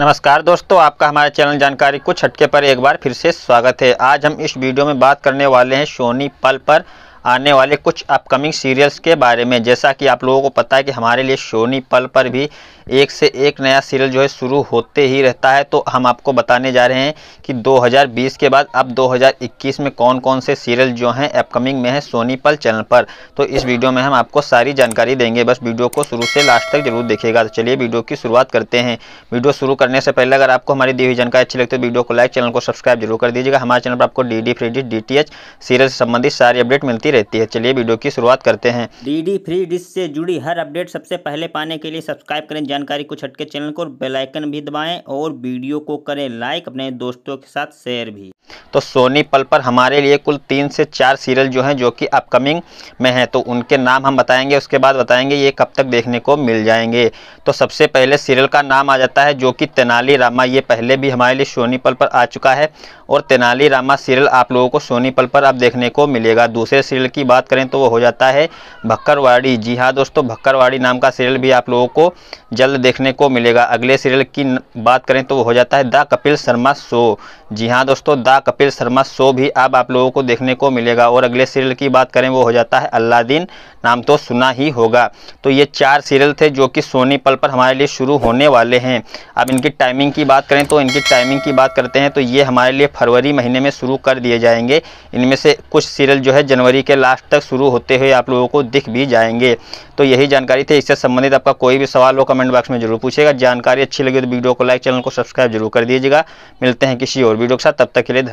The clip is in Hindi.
नमस्कार दोस्तों आपका हमारे चैनल जानकारी कुछ हटके पर एक बार फिर से स्वागत है आज हम इस वीडियो में बात करने वाले हैं सोनी पल पर आने वाले कुछ अपकमिंग सीरियल्स के बारे में जैसा कि आप लोगों को पता है कि हमारे लिए सोनी पल पर भी एक से एक नया सीरियल जो है शुरू होते ही रहता है तो हम आपको बताने जा रहे हैं कि 2020 के बाद अब 2021 में कौन कौन से सीरियल जो हैं अपकमिंग में है सोनी पल चैनल पर तो इस वीडियो में हम आपको सारी जानकारी देंगे बस वीडियो को शुरू से लास्ट तक जरूर देखेगा तो चलिए वीडियो की शुरुआत करते हैं वीडियो शुरू करने से पहले अगर आपको हमारी दी हुई जानकारी अच्छी लगती है वीडियो तो को लाइक चैनल को सब्सक्राइब जरूर कर दीजिएगा हमारे चैनल पर आपको D D free D T serial से संबंधित सारी अपडेट मिलती है आती रहती है चलिए वीडियो की शुरुआत करते हैं डीडी फ्री डिश से जुड़ी हर अपडेट सबसे पहले पाने के लिए सब्सक्राइब करें जानकारी कुछ हटके चैनल को बेलाइकन भी दबाए और वीडियो को करें लाइक अपने दोस्तों के साथ शेयर भी तो सोनी पल पर हमारे लिए कुल तीन से चार सीरियल जो हैं जो कि अपकमिंग में हैं तो उनके नाम हम बताएंगे उसके बाद बताएंगे ये कब तक देखने को मिल जाएंगे तो सबसे पहले सीरियल का नाम आ जाता है जो कि तेनाली रामा ये पहले भी हमारे लिए सोनी पल पर आ चुका है और तेनाली रामा सीरियल आप लोगों को सोनी पल पर अब देखने को मिलेगा दूसरे सीरियल की बात करें तो वो हो जाता है भक्करवाड़ी जी हाँ दोस्तों भक्करवाड़ी नाम का सीरियल भी आप लोगों को जल्द देखने को मिलेगा अगले सीरियल की बात करें तो वो हो जाता है द कपिल शर्मा शो जी हाँ दोस्तों द कपिल कपिल शर्मा शो भी अब आप लोगों को देखने को मिलेगा और अगले सीरियल की बात करें वो हो जाता है अल्लादीन नाम तो सुना ही होगा तो ये चार सीरियल थे जो कि सोनी पल पर हमारे लिए शुरू होने वाले हैं अब इनकी टाइमिंग की बात करें तो इनकी टाइमिंग की बात करते हैं तो ये हमारे लिए फरवरी महीने में शुरू कर दिए जाएंगे इनमें से कुछ सीरियल जो है जनवरी के लास्ट तक शुरू होते हुए आप लोगों को दिख भी जाएंगे तो यही जानकारी थी इससे संबंधित आपका कोई भी सवाल हो कमेंट बॉक्स में जरूर पूछेगा जानकारी अच्छी लगी तो वीडियो को लाइक चैनल को सब्सक्राइब जरूर कर दीजिएगा मिलते हैं किसी और वीडियो के साथ तब तक के लिए